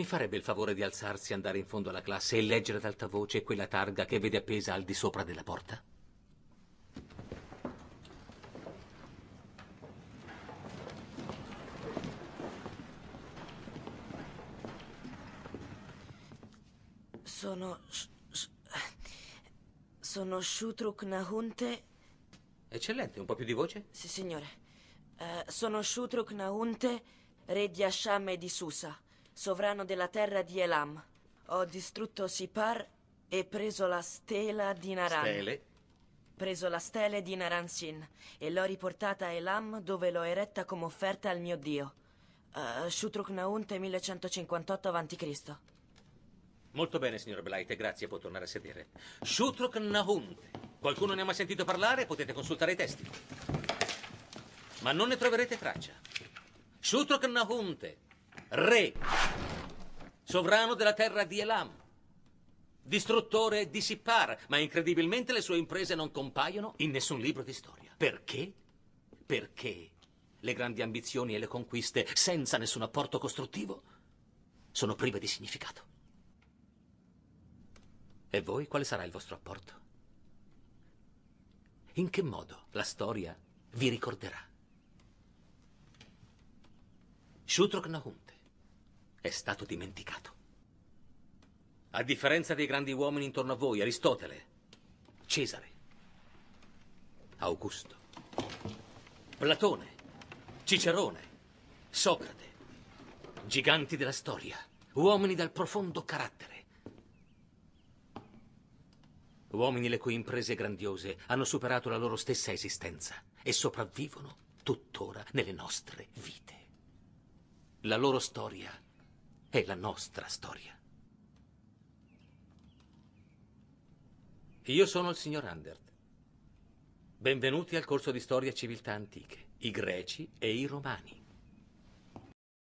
Mi farebbe il favore di alzarsi, andare in fondo alla classe e leggere ad alta voce quella targa che vede appesa al di sopra della porta? Sono... Sono Shutruk Nahunte. Eccellente, un po' più di voce? Sì, signore. Uh, sono Shutruk Nahunte, re di Asham e di Susa sovrano della terra di Elam. Ho distrutto Sipar e preso la stela di Naran. Stele? Preso la stele di Naransin e l'ho riportata a Elam dove l'ho eretta come offerta al mio dio. Uh, Shutruk Naunte 1158 a.C. Molto bene, signor Blight, grazie, può tornare a sedere. Shutruk Nahunte. Qualcuno ne ha mai sentito parlare? Potete consultare i testi. Ma non ne troverete traccia. Shutruk Nahunte, re sovrano della terra di Elam, distruttore di Sippar, ma incredibilmente le sue imprese non compaiono in nessun libro di storia. Perché? Perché le grandi ambizioni e le conquiste senza nessun apporto costruttivo sono prive di significato. E voi quale sarà il vostro apporto? In che modo la storia vi ricorderà? Shutrok Nahumte è stato dimenticato. A differenza dei grandi uomini intorno a voi, Aristotele, Cesare, Augusto, Platone, Cicerone, Socrate, giganti della storia, uomini dal profondo carattere. Uomini le cui imprese grandiose hanno superato la loro stessa esistenza e sopravvivono tuttora nelle nostre vite. La loro storia è è la nostra storia. Io sono il signor Andert. Benvenuti al corso di storia civiltà antiche, i greci e i romani.